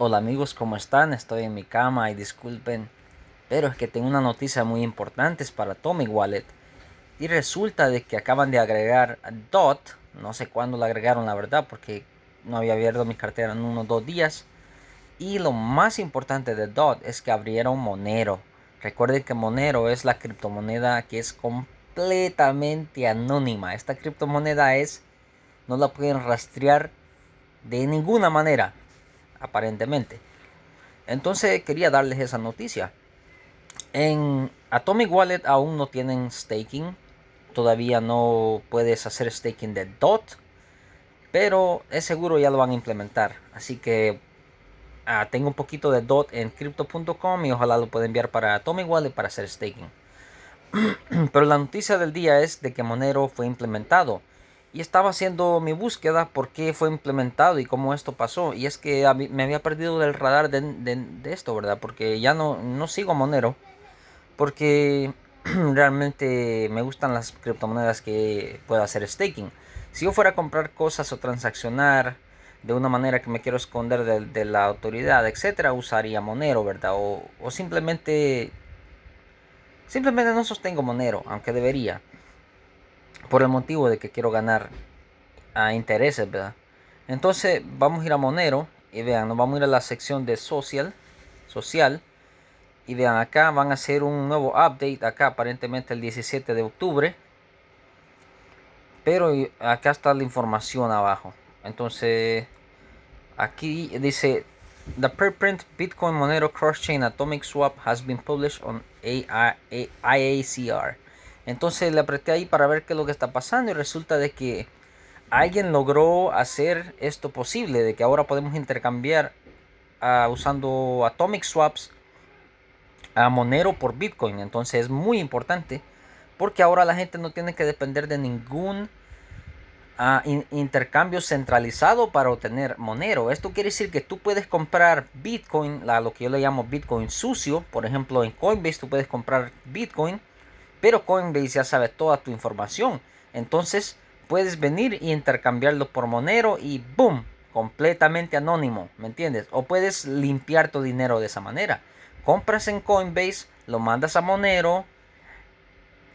Hola amigos, ¿cómo están? Estoy en mi cama y disculpen, pero es que tengo una noticia muy importante para Tommy Wallet. Y resulta de que acaban de agregar DOT, no sé cuándo la agregaron la verdad, porque no había abierto mi cartera en unos dos días. Y lo más importante de DOT es que abrieron Monero. Recuerden que Monero es la criptomoneda que es completamente anónima. Esta criptomoneda es, no la pueden rastrear de ninguna manera aparentemente. Entonces quería darles esa noticia. En Atomic Wallet aún no tienen staking. Todavía no puedes hacer staking de DOT. Pero es seguro ya lo van a implementar. Así que ah, tengo un poquito de DOT en crypto.com y ojalá lo pueda enviar para Atomic Wallet para hacer staking. pero la noticia del día es de que Monero fue implementado y estaba haciendo mi búsqueda por qué fue implementado y cómo esto pasó. Y es que me había perdido del radar de, esto, ¿verdad? Porque ya no, no sigo Monero. Porque realmente me gustan las criptomonedas que pueda hacer staking. Si yo fuera a comprar cosas o transaccionar de una manera que me quiero esconder de, la autoridad, etc. usaría Monero, ¿verdad? O, o simplemente. Simplemente no sostengo Monero, aunque debería por el motivo de que quiero ganar a intereses, ¿verdad? Entonces vamos a ir a Monero y vean, nos vamos a ir a la sección de social, social y vean acá van a hacer un nuevo update acá aparentemente el 17 de octubre. Pero acá está la información abajo. Entonces aquí dice The preprint Bitcoin Monero Cross Chain Atomic Swap has been published on IACR. Entonces le apreté ahí para ver qué es lo que está pasando y resulta de que alguien logró hacer esto posible, de que ahora podemos intercambiar ah, usando Atomic Swaps a Monero por Bitcoin. Entonces es muy importante porque ahora la gente no tiene que depender de ningún ah, intercambio centralizado para obtener Monero. Esto quiere decir que tú puedes comprar Bitcoin, lo que yo le llamo Bitcoin sucio. Por ejemplo, en Coinbase tú puedes comprar Bitcoin pero Coinbase ya sabe toda tu información. Entonces puedes venir y intercambiarlo por Monero y ¡boom! Completamente anónimo, ¿me entiendes? O puedes limpiar tu dinero de esa manera. Compras en Coinbase, lo mandas a Monero,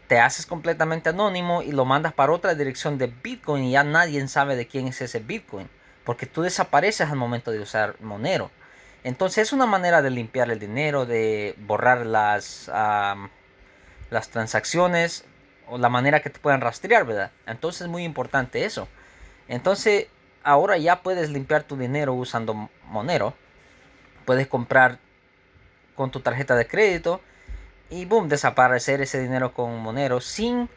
te haces completamente anónimo y lo mandas para otra dirección de Bitcoin y ya nadie sabe de quién es ese Bitcoin. Porque tú desapareces al momento de usar Monero. Entonces es una manera de limpiar el dinero, de borrar las las transacciones o la manera que te puedan rastrear, ¿verdad? Entonces es muy importante eso. Entonces ahora ya puedes limpiar tu dinero usando Monero. Puedes comprar con tu tarjeta de crédito y boom, desaparecer ese dinero con Monero sin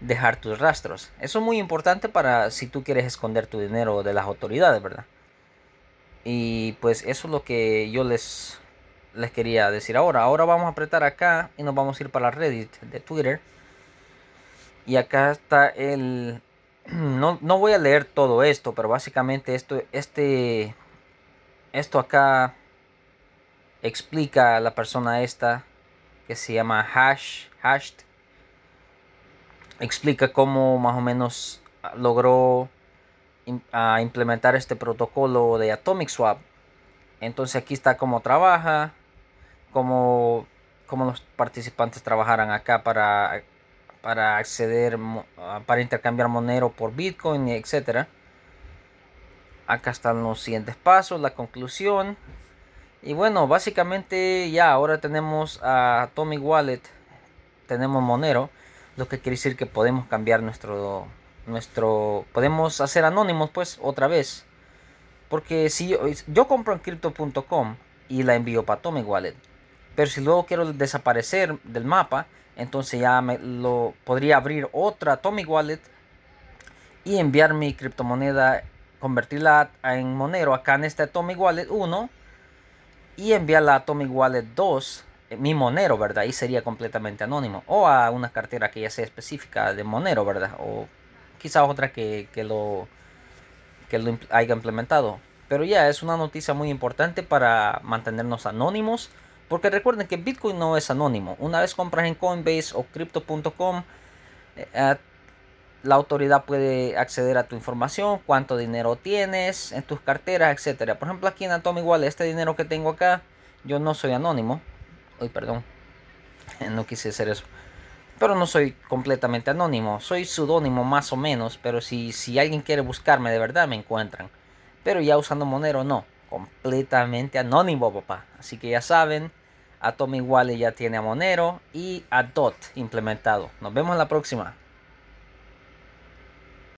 dejar tus rastros. Eso es muy importante para si tú quieres esconder tu dinero de las autoridades, ¿verdad? Y pues eso es lo que yo les les quería decir ahora. Ahora vamos a apretar acá y nos vamos a ir para la Reddit de Twitter. Y acá está el... No, voy a leer todo esto, pero básicamente esto, este, esto acá explica a la persona esta que se llama Hash, Hashed. Explica cómo más o menos logró implementar este protocolo de Atomic Swap. Entonces aquí está cómo trabaja, cómo, los participantes trabajaran acá para, para acceder, ah, para intercambiar Monero por Bitcoin, etc. Acá están los siguientes pasos, la conclusión. Y bueno, básicamente ya ahora tenemos a Tommy Wallet, tenemos Monero, lo que quiere decir que podemos cambiar nuestro, nuestro, podemos hacer anónimos pues otra vez. Porque si yo, compro en crypto.com y la envío para Tommy Wallet, pero si luego quiero desaparecer del mapa, entonces ya lo podría abrir otra Atomic Wallet y enviar mi criptomoneda, convertirla en Monero acá en esta Atomic Wallet 1 y enviarla a Atomic Wallet 2, eh, mi Monero, ¿verdad? Y sería completamente anónimo. O a una cartera que ya sea específica de Monero, ¿verdad? O quizás otra que, que lo, que lo haya implementado. Pero ya es una noticia muy importante para mantenernos anónimos porque recuerden que Bitcoin no es anónimo. Una vez compras en Coinbase o crypto.com, eh, la autoridad puede acceder a tu información, cuánto dinero tienes en tus carteras, etc. Por ejemplo, aquí en Atomic igual este dinero que tengo acá, yo no soy anónimo. Uy, perdón, no quise hacer eso. Pero no soy completamente anónimo, soy pseudónimo más o menos, pero si, si alguien quiere buscarme de verdad me encuentran. Pero ya usando Monero no completamente anónimo, papá. Así que ya saben, Atom Wallet ya tiene a Monero y a DOT implementado. Nos vemos en la próxima.